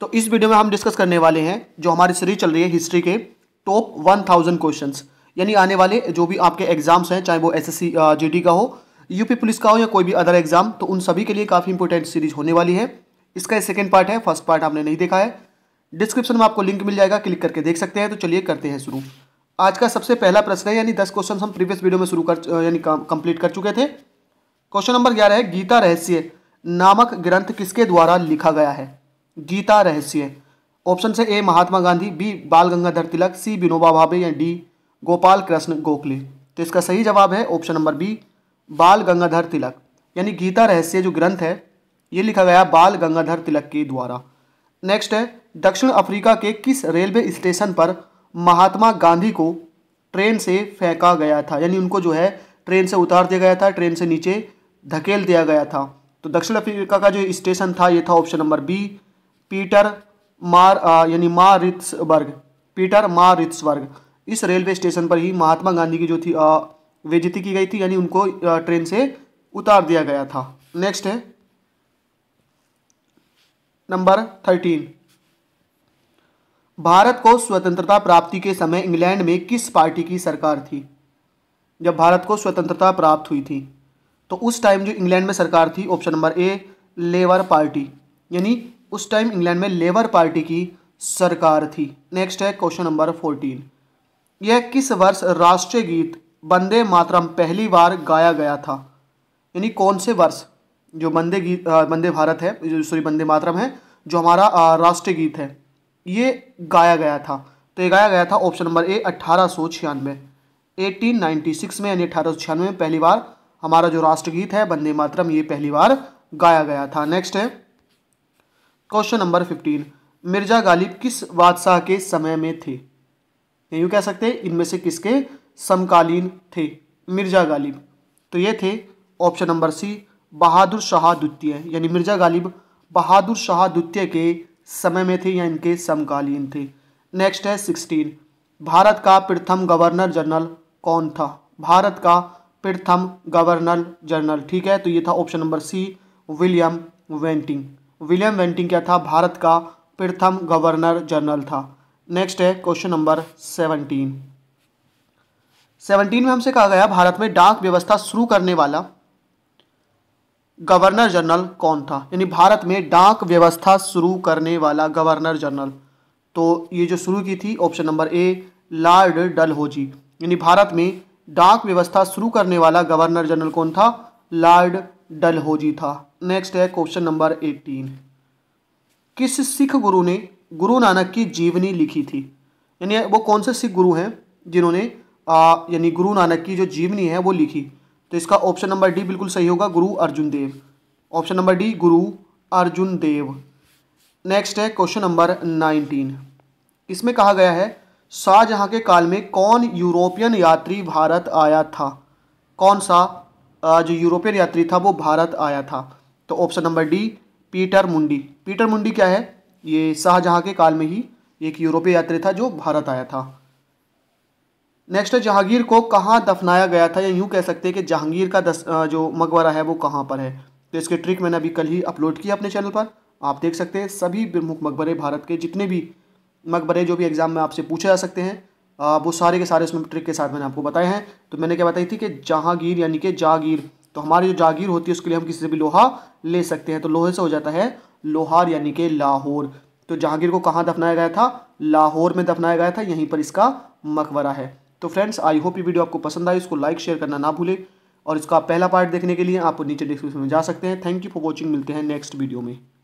तो इस वीडियो में हम डिस्कस करने वाले हैं जो हमारी सीरीज चल रही है हिस्ट्री के टॉप वन थाउजेंड क्वेश्चन यानी आने वाले जो भी आपके एग्जाम्स हैं चाहे वो एस एस का हो यूपी पुलिस का हो या कोई भी अदर एग्जाम तो उन सभी के लिए काफ़ी इंपॉर्टेंट सीरीज होने वाली है इसका सेकेंड पार्ट है फर्स्ट पार्ट आपने नहीं देखा है डिस्क्रिप्शन में आपको लिंक मिल जाएगा क्लिक करके देख सकते हैं तो चलिए करते हैं शुरू आज का सबसे पहला प्रश्न है यानी दस क्वेश्चन हम प्रीवियस वीडियो में शुरू कर यानी कंप्लीट कर चुके थे क्वेश्चन नंबर ग्यारह है गीता रहस्य नामक ग्रंथ किसके द्वारा लिखा गया है गीता रहस्य ऑप्शन से ए महात्मा गांधी बी बाल गंगाधर तिलक सी विनोबा भावे या डी गोपाल कृष्ण गोखले तो इसका सही जवाब है ऑप्शन नंबर बी बाल गंगाधर तिलक यानी गीता रहस्य जो ग्रंथ है ये लिखा गया बाल गंगाधर तिलक के द्वारा नेक्स्ट है दक्षिण अफ्रीका के किस रेलवे स्टेशन पर महात्मा गांधी को ट्रेन से फेंका गया था यानी उनको जो है ट्रेन से उतार दिया गया था ट्रेन से नीचे धकेल दिया गया था तो दक्षिण अफ्रीका का जो स्टेशन था ये था ऑप्शन नंबर बी पीटर मार यानी मारित्सबर्ग पीटर वर्ग इस रेलवे स्टेशन पर ही महात्मा गांधी की जो थी बेजती की गई थी यानी उनको ट्रेन से उतार दिया गया था नेक्स्ट है नंबर थर्टीन भारत को स्वतंत्रता प्राप्ति के समय इंग्लैंड में किस पार्टी की सरकार थी जब भारत को स्वतंत्रता प्राप्त हुई थी तो उस टाइम जो इंग्लैंड में सरकार थी option number A Labour party यानी उस टाइम इंग्लैंड में लेबर पार्टी की सरकार थी नेक्स्ट है क्वेश्चन नंबर फोर्टीन यह किस वर्ष राष्ट्रीय गीत वंदे मातरम पहली बार गाया गया था यानी कौन से वर्ष जो वंदे गीत वंदे भारत है सॉरी वंदे मातरम है जो हमारा राष्ट्रीय गीत है ये गाया गया था तो ये गाया गया था ऑप्शन नंबर ए अट्ठारह सौ छियानवे एटीन नाइन्टी सिक्स में यानी अठारह सौ छियानवे में पहली बार हमारा जो राष्ट्रगीत है वंदे मातरम ये पहली बार गाया गया था नेक्स्ट है question number fifteen Mirza Ghalib किस बादशाह के समय में थे यूँ कह सकते हैं इनमें से किसके समकालीन थे मिर्जा गालिब तो ये थे option number C Bahadur Shah द्वितीय यानी मिर्जा गालिब बहादुर शाह द्वितीय के समय में थे या इनके समकालीन थे नेक्स्ट है सिक्सटीन भारत का प्रथम गवर्नर जनरल कौन था भारत का प्रथम गवर्नर जनरल ठीक है तो ये था option number C William Bentinck William Bentinck क्या था भारत का प्रथम गवर्नर जनरल था नेक्स्ट है क्वेश्चन नंबर सेवनटीन सेवनटीन में हमसे कहा गया भारत में डाक व्यवस्था शुरू करने वाला गवर्नर जनरल कौन था यानी भारत में डाक व्यवस्था शुरू करने वाला गवर्नर जनरल तो ये जो शुरू की थी option number A lord Dalhousie यानी भारत में डाक व्यवस्था शुरू करने वाला गवर्नर जनरल कौन था लॉर्ड जी था नेक्स्ट है क्वेश्चन नंबर एटीन किस सिख गुरु ने गुरु नानक की जीवनी लिखी थी यानी वो कौन से सिख गुरु हैं जिन्होंने यानी गुरु नानक की जो जीवनी है वो लिखी तो इसका ऑप्शन नंबर डी बिल्कुल सही होगा Guru Arjun Dev option number D Guru Arjun Dev next है क्वेश्चन नंबर नाइनटीन इसमें कहा गया है शाहजहाँ के काल में कौन यूरोपियन यात्री भारत आया था कौन सा जो यूरोपियन यात्री था वो भारत आया था तो option number D Peter Mundy Peter Mundy क्या है ये शाहजहाँ के काल में ही एक यूरोपीय यात्री था जो भारत आया था नेक्स्ट है जहांगीर को कहाँ दफनाया गया था या यूँ कह सकते हैं कि जहांगीर का दस, जो मकबरा है वो कहाँ पर है तो इसके ट्रिक मैंने अभी कल ही अपलोड किया अपने चैनल पर आप देख सकते हैं सभी प्रमुख मकबरे भारत के जितने भी मकबरे जो भी एग्ज़ाम में आपसे पूछे जा सकते हैं वो सारे के सारे उसमें ट्रिक के साथ मैंने आपको बताए हैं तो मैंने क्या बताई थी कि जहांगीर यानी कि जागीर तो हमारी जो जागीर होती है उसके लिए हम किसी से भी लोहा ले सकते हैं तो लोहे से हो जाता है लोहार यानी कि लाहौर तो जहांगीर को कहाँ दफनाया गया था लाहौर में दफनाया गया था यहीं पर इसका मकबरा है तो फ्रेंड्स आई होप ये वीडियो आपको पसंद आई इसको लाइक शेयर करना ना भूलें और इसका पहला पार्ट देखने के लिए आप नीचे डिस्क्रिप्शन में जा सकते हैं थैंक यू फॉर वॉचिंग मिलते हैं नेक्स्ट वीडियो में